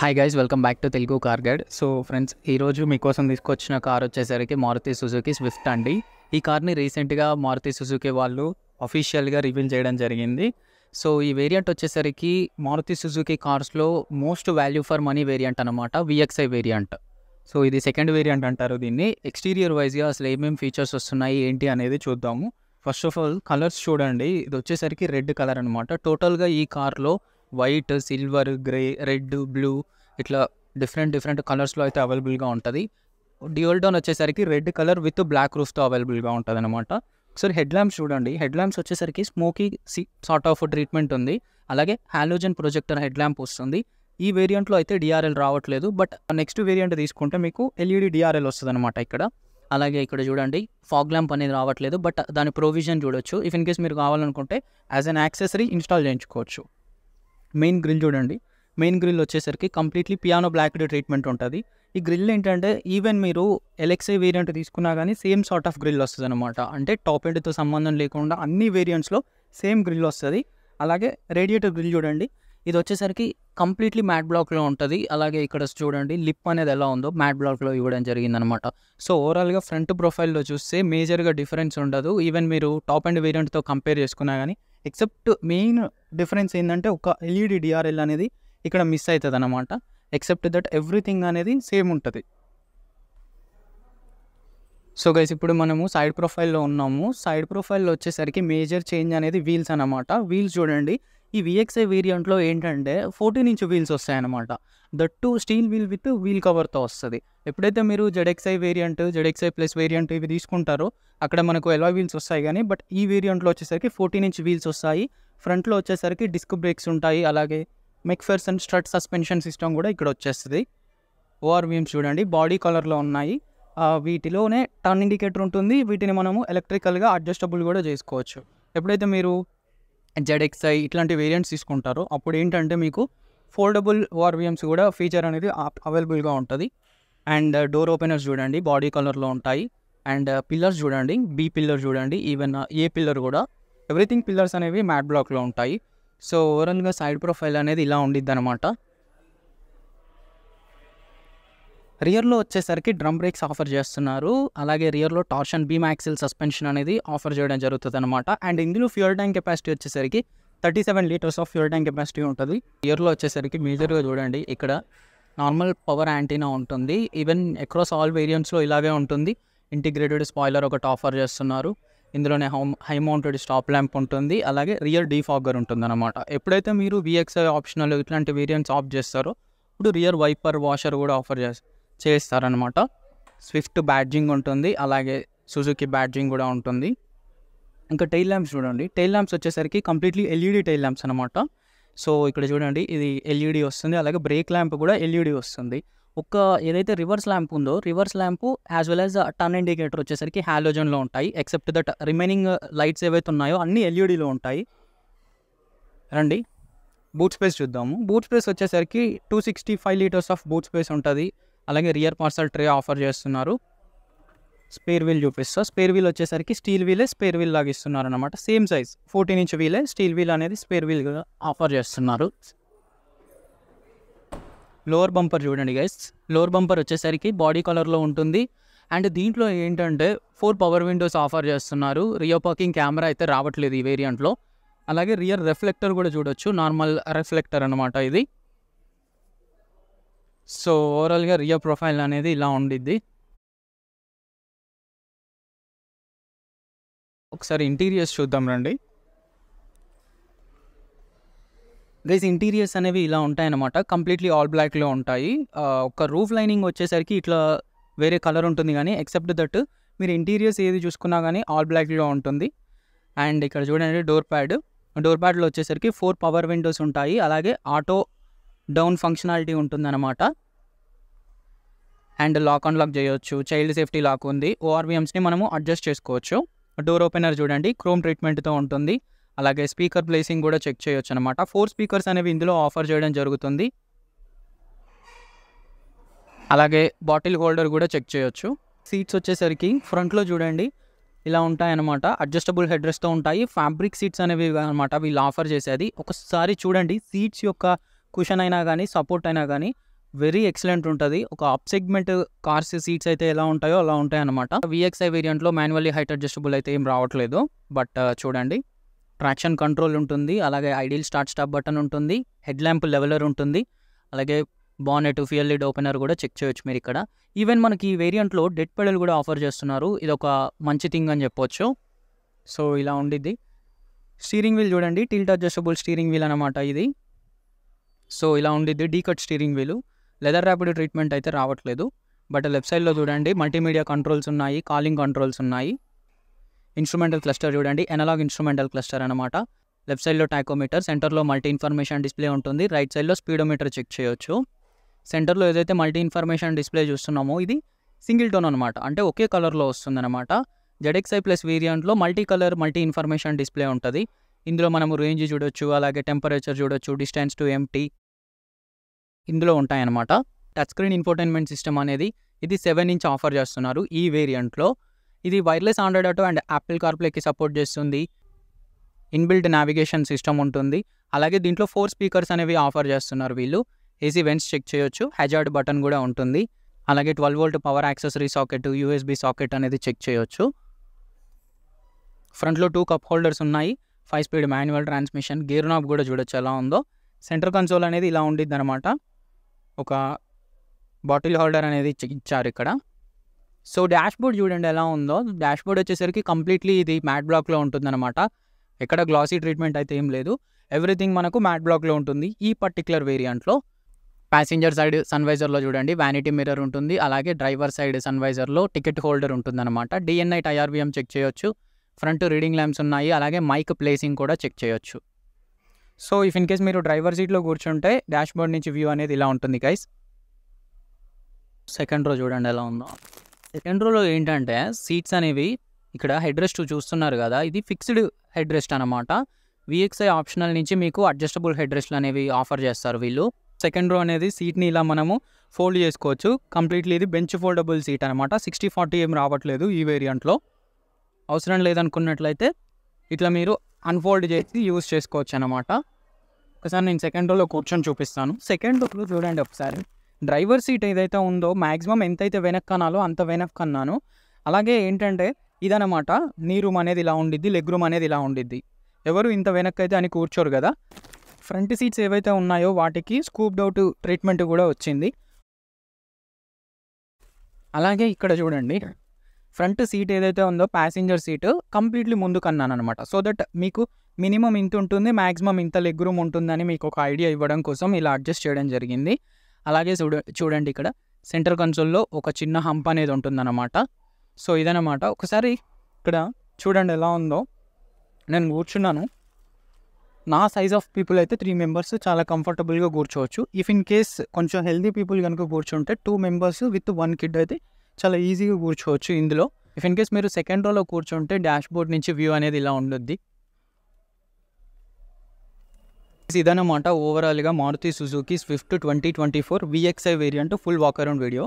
hi guys welcome back to Telugu car guide so friends ఈరోజు మీకోసం తీసుకొచ్చిన కార్ వచ్చేసరికి మారుతి సుజుకి స్విఫ్ట్ అండి ఈ కార్ని రీసెంట్గా మారుతి సుజుకి వాళ్ళు అఫీషియల్గా రివీల్ చేయడం జరిగింది సో ఈ వేరియంట్ వచ్చేసరికి మారుతి సుజుకి కార్స్లో most value for money variant అనమాట విఎక్స్ఐ వేరియంట్ సో ఇది సెకండ్ వేరియంట్ అంటారు దీన్ని ఎక్స్టీరియర్ వైజ్గా అసలు ఏమేమి ఫీచర్స్ వస్తున్నాయి ఏంటి అనేది చూద్దాము ఫస్ట్ ఆఫ్ ఆల్ కలర్స్ చూడండి ఇది వచ్చేసరికి రెడ్ కలర్ అనమాట టోటల్గా ఈ కార్లో white silver grey red blue ఇట్లా డిఫరెంట్ డిఫరెంట్ కలర్స్లో అయితే అవైలబుల్గా ఉంటుంది డియోల్డోన్ వచ్చేసరికి రెడ్ కలర్ విత్ బ్లాక్ రూఫ్తో అవైలబుల్గా ఉంటుంది అనమాట ఒకసారి హెడ్ ల్యాంప్స్ చూడండి హెడ్ ల్యాంప్స్ వచ్చేసరికి స్మోకీ సి సార్ట్ ఆఫ్ ట్రీట్మెంట్ ఉంది అలాగే హాలోజన్ ప్రొజెక్టర్ హెడ్ ల్యాంప్ వస్తుంది ఈ వేరియంట్లో అయితే డిఆర్ఎల్ రావట్లేదు బట్ నెక్స్ట్ వేరియంట్ తీసుకుంటే మీకు ఎల్ఈడి డిఆర్ఎల్ వస్తుంది అనమాట ఇక్కడ అలాగే ఇక్కడ చూడండి ఫాగ్ ల్యాంప్ అనేది రావట్లేదు బట్ దాని ప్రొవిజన్ చూడొచ్చు ఇఫ్ ఇన్ కేస్ మీరు కావాలనుకుంటే యాజ్ అన్ యాక్సెసరీ ఇన్స్టాల్ చేయించుకోవచ్చు మెయిన్ గ్రిల్ చూడండి మెయిన్ గ్రిల్ వచ్చేసరికి కంప్లీట్లీ పియానో బ్లాక్డ్ ట్రీట్మెంట్ ఉంటుంది ఈ గ్రిల్ ఏంటంటే ఈవెన్ మీరు ఎలెక్సే వేరియంట్ తీసుకున్నా కానీ సేమ్ సార్ట్ ఆఫ్ గ్రిల్ వస్తుంది అనమాట అంటే టాప్ ఎండ్తో సంబంధం లేకుండా అన్ని వేరియంట్స్లో సేమ్ గ్రిల్ వస్తుంది అలాగే రేడియేటర్ గ్రిల్ చూడండి ఇది వచ్చేసరికి కంప్లీట్లీ మ్యాట్ బ్లాక్లో ఉంటుంది అలాగే ఇక్కడ చూడండి లిప్ అనేది ఎలా ఉందో మ్యాట్ బ్లాక్లో ఇవ్వడం జరిగిందనమాట సో ఓవరాల్గా ఫ్రంట్ ప్రొఫైల్లో చూస్తే మేజర్గా డిఫరెన్స్ ఉండదు ఈవెన్ మీరు టాప్ అండ్ వేరియంట్తో కంపేర్ చేసుకున్నా కానీ ఎక్సెప్ట్ మెయిన్ డిఫరెన్స్ ఏంటంటే ఒక ఎల్ఈడి డిఆర్ఎల్ అనేది ఇక్కడ మిస్ అవుతుంది అనమాట ఎక్సెప్ట్ దట్ ఎవ్రీథింగ్ అనేది సేమ్ ఉంటుంది సో గైస్ ఇప్పుడు మనము సైడ్ ప్రొఫైల్లో ఉన్నాము సైడ్ ప్రొఫైల్లో వచ్చేసరికి మేజర్ చేంజ్ అనేది వీల్స్ అనమాట వీల్స్ చూడండి ఈ విఎక్స్ఐ వేరియంట్లో ఏంటంటే ఫోర్టీన్ ఇంచ్ వీల్స్ వస్తాయన్నమాట that steel wheel with wheel కవర్తో వస్తుంది ఎప్పుడైతే మీరు ZXI variant ZXI plus variant ఇవి తీసుకుంటారో అక్కడ మనకు ఎలా వీల్స్ వస్తాయి కానీ బట్ ఈ వేరియంట్లో వచ్చేసరికి ఫోర్టీన్ ఇంచ్ వీల్స్ వస్తాయి ఫ్రంట్లో వచ్చేసరికి డిస్క్ బ్రేక్స్ ఉంటాయి అలాగే అండ్ స్ట్రట్ సస్పెన్షన్ సిస్టమ్ కూడా ఇక్కడ వచ్చేస్తుంది ఓఆర్వీఎం చూడండి బాడీ కలర్లో ఉన్నాయి వీటిలోనే టర్న్ ఇండికేటర్ ఉంటుంది వీటిని మనము ఎలక్ట్రికల్గా అడ్జస్టబుల్ కూడా చేసుకోవచ్చు ఎప్పుడైతే మీరు జెడ్ఎక్స్ఐ ఇట్లాంటి వేరియంట్స్ తీసుకుంటారు అప్పుడు ఏంటంటే మీకు ఫోల్డబుల్ ఓఆర్విఎమ్స్ కూడా ఫీచర్ అనేది అవైలబుల్గా ఉంటుంది అండ్ డోర్ ఓపెనర్స్ చూడండి బాడీ కలర్లో ఉంటాయి అండ్ పిల్లర్స్ uh, చూడండి బి పిల్లర్ చూడండి ఈవెన్ ఏ పిల్లర్ కూడా ఎవ్రీథింగ్ పిల్లర్స్ అనేవి మ్యాట్ బ్లాక్లో ఉంటాయి సో ఓవరాల్గా సైడ్ ప్రొఫైల్ అనేది ఇలా ఉండిద్ది అనమాట రియర్లో వచ్చేసరికి డ్రమ్ బ్రేక్స్ ఆఫర్ చేస్తున్నారు అలాగే రియర్లో టార్షన్ బీమ్ యాక్సిల్ సస్పెన్షన్ అనేది ఆఫర్ చేయడం జరుగుతుంది అనమాట అండ్ ఇందులో ఫ్యూయల్ ట్యాంక్ కెపాసిటీ వచ్చేసరికి thirty seven litres of fuel tank capacity ఉంటుంది ఇయర్లో వచ్చేసరికి మేజర్గా చూడండి ఇక్కడ నార్మల్ పవర్ యాంటీనా ఉంటుంది ఈవెన్ అక్రాస్ ఆల్ వేరియంట్స్లో ఇలాగే ఉంటుంది ఇంటిగ్రేటెడ్ స్పాయిలర్ ఒకటి ఆఫర్ చేస్తున్నారు ఇందులోనే home high mounted stop lamp ఉంటుంది అలాగే రియర్ డీఫాగర్ ఉంటుంది అనమాట ఎప్పుడైతే మీరు విఎక్స్ఐ ఆప్షనల్ ఇట్లాంటి వేరియంట్స్ ఆఫ్ చేస్తారో ఇప్పుడు రియర్ వైపర్ వాషర్ కూడా ఆఫర్ చేస్తారు చేస్తారనమాట స్విఫ్ట్ బ్యాడ్జింగ్ ఉంటుంది అలాగే సుజుకి బ్యాడ్జింగ్ కూడా ఉంటుంది ఇంకా టైల్ ల్యాంప్స్ చూడండి టైల్ ల్యాంప్స్ వచ్చేసరికి కంప్లీట్లీ ఎల్ఈడి టైల్ ల్యాంప్స్ అనమాట సో ఇక్కడ చూడండి ఇది ఎల్ఈడి e వస్తుంది అలాగే బ్రేక్ ల్యాంప్ కూడా ఎల్ఈడి e వస్తుంది ఒక ఏదైతే రివర్స్ ల్యాంప్ ఉందో reverse lamp as well as turn indicator వచ్చేసరికి హ్యాలోజన్లో ఉంటాయి ఎక్సెప్ట్ దట్ రిమైనింగ్ లైట్స్ ఏవైతే ఉన్నాయో అన్నీ ఎల్ఈడిలో e ఉంటాయి రండి బూట్ స్పేస్ చూద్దాము బూట్ స్పేస్ వచ్చేసరికి two sixty five litres of boot space ఉంటుంది అలాగే రియర్ పార్సల్ ట్రే ఆఫర్ చేస్తున్నారు స్పేర్ వీల్ చూపిస్తా స్పేర్ వీల్ వచ్చేసరికి స్టీల్ వీలే స్పేర్ వీల్ లాగా ఇస్తున్నారు అనమాట సేమ్ సైజ్ ఫోర్టీన్ ఇంచ్ వీలే స్టీల్ వీల్ అనేది స్పేర్ వీల్ ఆఫర్ చేస్తున్నారు లోవర్ బంపర్ చూడండి గైస్ లోవర్ బంపర్ వచ్చేసరికి బాడీ కలర్లో ఉంటుంది అండ్ దీంట్లో ఏంటంటే ఫోర్ పవర్ విండోస్ ఆఫర్ చేస్తున్నారు రియో పార్కింగ్ కెమెరా అయితే రావట్లేదు ఈ వేరియంట్లో అలాగే రియర్ రిఫ్లెక్టర్ కూడా చూడొచ్చు నార్మల్ రిఫ్లెక్టర్ అనమాట ఇది సో ఓవరాల్గా రియో ప్రొఫైల్ అనేది ఇలా ఉండిద్ది ఒకసారి ఇంటీరియర్స్ చూద్దాం రండి గైస్ ఇంటీరియర్స్ అనేవి ఇలా ఉంటాయన్నమాట కంప్లీట్లీ ఆల్ బ్లాక్లో ఉంటాయి ఒక రూఫ్ లైనింగ్ వచ్చేసరికి ఇట్లా వేరే కలర్ ఉంటుంది కానీ ఎక్సెప్ట్ దట్ మీరు ఇంటీరియర్స్ ఏది చూసుకున్నా కానీ ఆల్ బ్లాక్లో ఉంటుంది అండ్ ఇక్కడ చూడండి డోర్ ప్యాడ్ డోర్ ప్యాడ్లో వచ్చేసరికి ఫోర్ పవర్ విండోస్ ఉంటాయి అలాగే ఆటో డౌన్ ఫంక్షనాలిటీ ఉంటుందన్నమాట అండ్ లాక్ లాక్ చేయొచ్చు చైల్డ్ సేఫ్టీ లాక్ ఉంది ఓఆర్విఎమ్స్ని మనము అడ్జస్ట్ చేసుకోవచ్చు డోర్ ఓపెనర్ చూడండి క్రోమ్ ట్రీట్మెంట్తో ఉంటుంది అలాగే స్పీకర్ ప్లేసింగ్ కూడా చెక్ చేయొచ్చు అనమాట ఫోర్ స్పీకర్స్ అనేవి ఇందులో ఆఫర్ చేయడం జరుగుతుంది అలాగే బాటిల్ హోల్డర్ కూడా చెక్ చేయొచ్చు సీట్స్ వచ్చేసరికి ఫ్రంట్లో చూడండి ఇలా ఉంటాయన్నమాట అడ్జస్టబుల్ హెడ్రెస్తో ఉంటాయి ఫ్యాబ్రిక్ సీట్స్ అనేవి అనమాట వీళ్ళు ఆఫర్ చేసేది ఒకసారి చూడండి సీట్స్ యొక్క కుషన్ అయినా కానీ సపోర్ట్ అయినా కానీ వెరీ ఎక్సలెంట్ ఉంటుంది ఒక అప్ సెగ్మెంట్ కార్స్ సీట్స్ అయితే ఎలా ఉంటాయో అలా ఉంటాయి అనమాట విఎక్స్ఐ వేరియంట్లో మాన్యువల్లీ హైట్ అడ్జస్టబుల్ అయితే ఏం రావట్లేదు బట్ చూడండి ట్రాక్షన్ కంట్రోల్ ఉంటుంది అలాగే ఐడియల్ స్టార్ట్ స్టాప్ బటన్ ఉంటుంది హెడ్ ల్యాంప్ లెవెలర్ ఉంటుంది అలాగే బానెట్ ఫియల్ లిడ్ ఓపెనర్ కూడా చెక్ చేయొచ్చు మీరు ఇక్కడ ఈవెన్ మనకి ఈ వేరియంట్లో డెడ్ పెడల్ కూడా ఆఫర్ చేస్తున్నారు ఇది ఒక మంచి థింగ్ అని చెప్పొచ్చు సో ఇలా ఉండిద్ది స్టీరింగ్ వీల్ చూడండి టిల్ట్ అడ్జస్టబుల్ స్టీరింగ్ వీల్ అనమాట ఇది సో ఇలా ఉండిద్ది D cut steering wheel leather wrapped treatment అయితే రావట్లేదు బట్ లెఫ్ట్ సైడ్లో చూడండి మల్టీమీడియా కంట్రోల్స్ ఉన్నాయి కాలింగ్ కంట్రోల్స్ ఉన్నాయి ఇన్స్ట్రుమెంటల్ క్లస్టర్ చూడండి ఎనలాగ్ ఇన్స్ట్రుమెంటల్ క్లస్టర్ అనమాట లెఫ్ట్ సైడ్లో టాకోమీటర్ సెంటర్లో మల్టీ ఇన్ఫర్మేషన్ డిస్ప్లే ఉంటుంది రైట్ సైడ్లో స్పీడోమీటర్ చెక్ చేయొచ్చు సెంటర్లో ఏదైతే మల్టీ ఇన్ఫర్మేషన్ డిస్ప్లే చూస్తున్నామో ఇది సింగిల్ టోన్ అనమాట అంటే ఒకే కలర్లో వస్తుందన్నమాట జెడెక్సై ప్లస్ వేరియంట్లో multi colour multi information display ఉంటుంది ఇందులో మనము రేంజ్ చూడొచ్చు అలాగే టెంపరేచర్ చూడొచ్చు డిస్టెన్స్ టు ఎంటీ ఇందులో ఉంటాయన్నమాట టచ్ స్క్రీన్ ఇన్ఫోటైన్మెంట్ సిస్టమ్ అనేది ఇది సెవెన్ ఇంచ్ ఆఫర్ చేస్తున్నారు ఈ వేరియంట్లో ఇది wireless Android Auto and Apple కార్ప్లేకి సపోర్ట్ చేస్తుంది ఇన్బిల్ట్ నావిగేషన్ సిస్టమ్ ఉంటుంది అలాగే దీంట్లో ఫోర్ స్పీకర్స్ అనేవి ఆఫర్ చేస్తున్నారు వీళ్ళు ఏసీ వెంట్స్ చెక్ చేయొచ్చు హెజార్డ్ బటన్ కూడా ఉంటుంది అలాగే twelve volt power accessory socket USB socket అనేది చెక్ చేయొచ్చు ఫ్రంట్లో టూ కప్ హోల్డర్స్ ఉన్నాయి five speed manual transmission gear knob కూడా చూడొచ్చు ఎలా ఉందో సెంటర్ కన్సోల్ అనేది ఇలా ఉండిద్ది అనమాట ఒక బాటిల్ హోల్డర్ అనేది ఇచ్చారు ఇక్కడ సో డాష్బోర్డ్ చూడండి ఎలా ఉందో డాష్బోర్డ్ వచ్చేసరికి కంప్లీట్లీ ఇది మ్యాట్ బ్లాక్లో అనమాట ఎక్కడ గ్లాసీ ట్రీట్మెంట్ అయితే ఏం లేదు ఎవ్రీథింగ్ మనకు మ్యాట్ బ్లాక్లో ఉంటుంది ఈ పర్టికులర్ వేరియంట్లో ప్యాసింజర్ సైడ్ సన్వైజర్లో చూడండి వ్యానిటీ మిర్రర్ ఉంటుంది అలాగే డ్రైవర్ సైడ్ సన్వైజర్లో టికెట్ హోల్డర్ ఉంటుందన్నమాట డిఎన్ఐట్ ఐఆర్బిఎం చెక్ చేయొచ్చు ఫ్రంట్ రీడింగ్ ల్యాంప్స్ ఉన్నాయి అలాగే మైక్ ప్లేసింగ్ కూడా చెక్ చేయొచ్చు సో ఇఫ్ ఇన్ కేస్ మీరు డ్రైవర్ సీట్లో కూర్చుంటే బోర్డ్ నుంచి వ్యూ అనేది ఇలా ఉంటుంది గైస్ సెకండ్ రో చూడండి ఎలా ఉందో సెకండ్ రోలో ఏంటంటే సీట్స్ అనేవి ఇక్కడ హెడ్ రెస్ట్ చూస్తున్నారు కదా ఇది ఫిక్స్డ్ హెడ్ రెస్ట్ అనమాట విఎక్స్ఐ ఆప్షనల్ నుంచి మీకు అడ్జస్టబుల్ హెడ్ రెస్ట్లు అనేవి ఆఫర్ చేస్తారు వీళ్ళు సెకండ్ రో అనేది సీట్ని ఇలా మనము ఫోల్డ్ చేసుకోవచ్చు కంప్లీట్లీ ఇది బెంచ్ ఫోల్డబుల్ సీట్ అనమాట సిక్స్టీ ఫార్టీ ఏం రావట్లేదు ఈ వేరియంట్లో అవసరం లేదనుకున్నట్లయితే ఇట్లా మీరు అన్ఫోల్డ్ చేసి యూజ్ చేసుకోవచ్చు అనమాట ఒకసారి నేను సెకండ్ రోలో కూర్చొని చూపిస్తాను సెకండ్ రోలో చూడండి ఒకసారి డ్రైవర్ సీట్ ఏదైతే ఉందో మ్యాక్సిమం ఎంతైతే వెనక్కి అనాలో అంత వెనక్కి అన్నాను అలాగే ఏంటంటే ఇదనమాట నీ రూమ్ అనేది ఇలా ఉండిద్ది లెగ్ రూమ్ అనేది ఇలా ఉండిద్ది ఎవరు ఇంత వెనక్కైతే అని కూర్చోరు కదా ఫ్రంట్ సీట్స్ ఏవైతే ఉన్నాయో వాటికి స్కూప్డ్ అవుట్ ట్రీట్మెంట్ కూడా వచ్చింది అలాగే ఇక్కడ చూడండి ఫ్రంట్ సీట్ ఏదైతే ఉందో ప్యాసింజర్ సీటు కంప్లీట్లీ ముందు అన్నాను అనమాట సో దట్ మీకు మినిమం ఇంత ఉంటుంది మ్యాక్సిమం ఇంత లెగ్ రూమ్ ఉంటుందని మీకు ఒక ఐడియా ఇవ్వడం కోసం ఇలా అడ్జస్ట్ చేయడం జరిగింది అలాగే చూడ చూడండి ఇక్కడ సెంటర్ కన్సోల్లో ఒక చిన్న హంప్ అనేది ఉంటుందన్నమాట సో ఇదనమాట ఒకసారి ఇక్కడ చూడండి ఎలా ఉందో నేను కూర్చున్నాను నా సైజ్ ఆఫ్ పీపుల్ అయితే త్రీ మెంబర్స్ చాలా కంఫర్టబుల్గా కూర్చోవచ్చు ఇఫ్ ఇన్ కేస్ కొంచెం హెల్దీ పీపుల్ కనుక కూర్చుంటే two members with one kid అయితే చాలా ఈజీగా కూర్చోవచ్చు ఇందులో ఇఫ్ ఇన్ కేస్ మీరు సెకండ్ రోలో కూర్చుంటే డాష్బోర్డ్ నుంచి వ్యూ అనేది ఇలా ఉండొద్ది ఇదనమాట ఓవరాల్గా Maruti Suzuki Swift twenty twenty four VXI variant full walk around video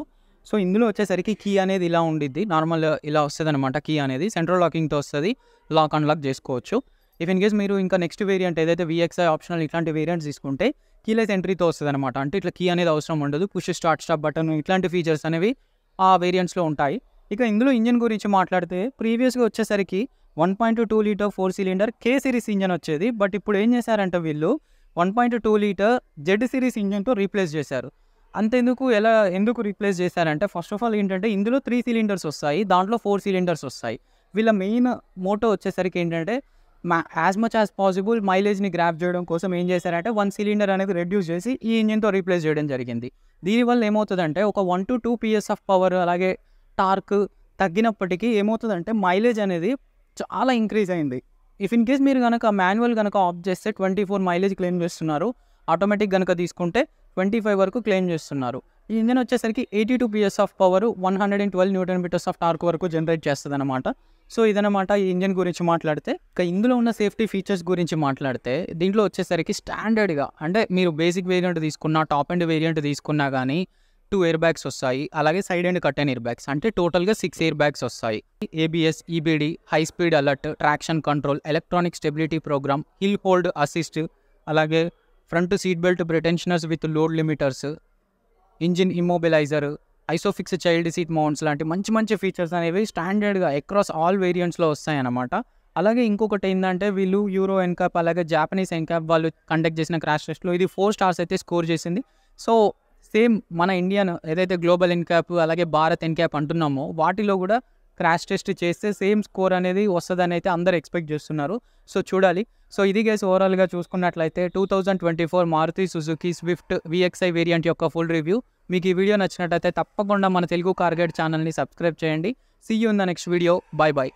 so ఇందులో వచ్చేసరికి కీ అనేది ఇలా ఉండిద్ది నార్మల్ ఇలా వస్తుంది అనమాట కీ అనేది సెంట్రల్ లాకింగ్తో వస్తుంది లాక్ అన్లాక్ చేసుకోవచ్చు ఇఫ్ ఇన్ కేస్ మీరు ఇంకా నెక్స్ట్ వేరియంట్ ఏదైతే విఎక్స్ఐ ఆప్షనల్ ఇట్లాంటి వేరియంట్స్ తీసుకుంటే కీలెస్ ఎంట్రీతో వస్తుంది అనమాట అంటే ఇట్లా కీ అనేది అవసరం ఉండదు పుష్ స్టార్ట్ స్టాప్ బటన్ ఇట్లాంటి ఫీచర్స్ అనేవి ఆ వేరియంట్స్లో ఉంటాయి ఇక ఇందులో ఇంజన్ గురించి మాట్లాడితే ప్రీవియస్గా వచ్చేసరికి one point two litre four cylinder K series engine వచ్చేది బట్ ఇప్పుడు ఏం చేశారంటే వీళ్ళు one point two litre Z series ఇంజన్తో రీప్లేస్ చేశారు అంతెందుకు ఎలా ఎందుకు రీప్లేస్ చేశారంటే ఫస్ట్ ఆఫ్ ఆల్ ఏంటంటే ఇందులో త్రీ సిలిండర్స్ వస్తాయి దాంట్లో ఫోర్ సిలిండర్స్ వస్తాయి వీళ్ళ మెయిన్ మోటో వచ్చేసరికి ఏంటంటే యాజ్ మచ్ యాజ్ పాసిబుల్ మైలేజ్ని గ్రాప్ చేయడం కోసం ఏం చేశారంటే వన్ సిలిండర్ అనేది రెడ్యూస్ చేసి ఈ ఇంజిన్తో రీప్లేస్ చేయడం జరిగింది దీనివల్ల ఏమవుతుందంటే ఒక one to two PS of power అలాగే టార్క్ తగ్గినప్పటికీ ఏమవుతుందంటే మైలేజ్ అనేది చాలా ఇంక్రీజ్ అయింది ఇఫ్ ఇన్ కేస్ మీరు కనుక మాన్యువల్ కనుక ఆఫ్ చేస్తే ట్వంటీ ఫోర్ మైలేజ్ క్లెయిమ్ చేస్తున్నారు ఆటోమేటిక్ కనుక తీసుకుంటే ట్వంటీ ఫైవ్ వరకు క్లెయిమ్ చేస్తున్నారు ఈ ఇంజన్ వచ్చేసరికి eighty two PS of power one hundred and twelve newton metres of torque వరకు జనరేట్ చేస్తుంది అనమాట సో ఇదనమాట ఈ ఇంజన్ గురించి మాట్లాడితే ఇక ఇందులో ఉన్న సేఫ్టీ ఫీచర్స్ గురించి మాట్లాడితే దీంట్లో వచ్చేసరికి స్టాండర్డ్గా అంటే మీరు బేసిక్ వేరియంట్ తీసుకున్నా టాప్ అండ్ వేరియంట్ తీసుకున్నా కానీ టూ ఎయిర్ బ్యాగ్స్ వస్తాయి అలాగే side and curtain air bags అంటే టోటల్గా సిక్స్ ఎయిర్ బ్యాగ్స్ వస్తాయి ABS EBD high speed alert traction control electronic stability programme hill hold assist అలాగే front seat belt pretensioners with load limiters engine immobiliser Isofix child seat mounts లాంటి మంచి మంచి features అనేవి స్టాండర్డ్గా across all వేరియంట్స్లో వస్తాయన్నమాట అలాగే ఇంకొకటి ఏంటంటే వీళ్ళు యూరో ఎన్కాప్ అలాగే జాపనీస్ ఎన్కాప్ వాళ్ళు కండక్ట్ చేసిన క్రాష్ టెస్ట్లో ఇది ఫోర్ స్టార్స్ అయితే స్కోర్ చేసింది సో సేమ్ మన ఇండియన్ ఏదైతే గ్లోబల్ ఎన్కాప్ అలాగే భారత్ ఎన్కాప్ అంటున్నామో వాటిలో కూడా క్రాష్ టెస్ట్ చేస్తే సేమ్ స్కోర్ అనేది వస్తుందని అయితే అందరు ఎక్స్పెక్ట్ చేస్తున్నారు సో చూడాలి సో ఇది గేస్ ఓవరాల్గా చూసుకున్నట్లయితే two thousand twenty four Maruti Suzuki Swift VXI variant యొక్క ఫుల్ రివ్యూ మీకు ఈ వీడియో నచ్చినట్టయితే తప్పకుండా మన తెలుగు కార్గెట్ ఛానల్ని సబ్స్క్రైబ్ చేయండి see you in the next video bye bye